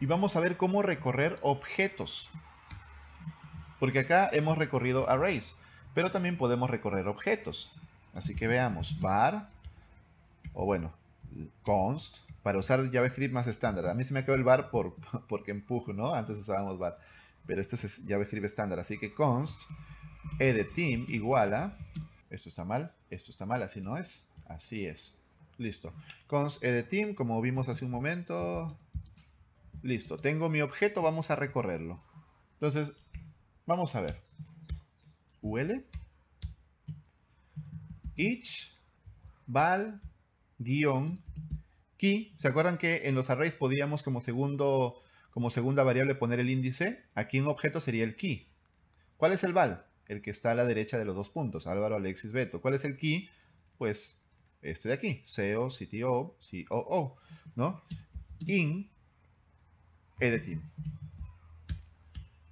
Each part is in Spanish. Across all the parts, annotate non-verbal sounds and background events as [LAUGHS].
y vamos a ver cómo recorrer objetos. Porque acá hemos recorrido arrays, pero también podemos recorrer objetos. Así que veamos, var, o bueno, const, para usar JavaScript más estándar. A mí se me acabó el var por, [LAUGHS] porque empujo, ¿no? Antes usábamos var, pero esto es JavaScript estándar. Así que const, e de team igual a, esto está mal, esto está mal, así no es, así es. Listo. Const e de team, como vimos hace un momento, Listo, tengo mi objeto, vamos a recorrerlo. Entonces, vamos a ver. UL each val guión key. ¿Se acuerdan que en los arrays podíamos como, segundo, como segunda variable poner el índice? Aquí en objeto sería el key. ¿Cuál es el val? El que está a la derecha de los dos puntos, Álvaro, Alexis, Beto. ¿Cuál es el key? Pues este de aquí, c o o ¿no? In editing.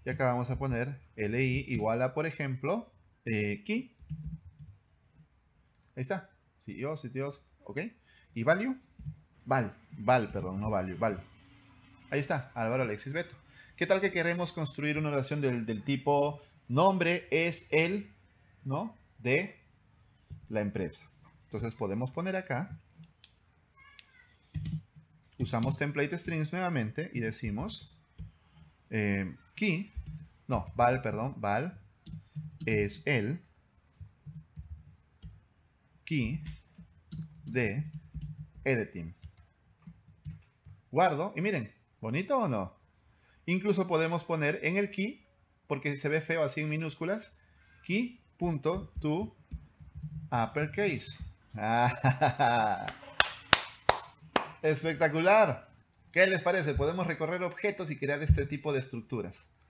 Y acá vamos a poner li igual a, por ejemplo, eh, key. Ahí está. sí dios ok. Y value, val, val, perdón, no value, val. Ahí está, Álvaro Alexis Beto. ¿Qué tal que queremos construir una oración del, del tipo nombre es el, ¿no? De la empresa. Entonces podemos poner acá usamos template strings nuevamente y decimos eh, key, no, val, perdón, val es el key de editing. Guardo y miren, bonito o no. Incluso podemos poner en el key, porque se ve feo así en minúsculas, key.to uppercase. [LAUGHS] Ah, Espectacular. ¿Qué les parece? Podemos recorrer objetos y crear este tipo de estructuras.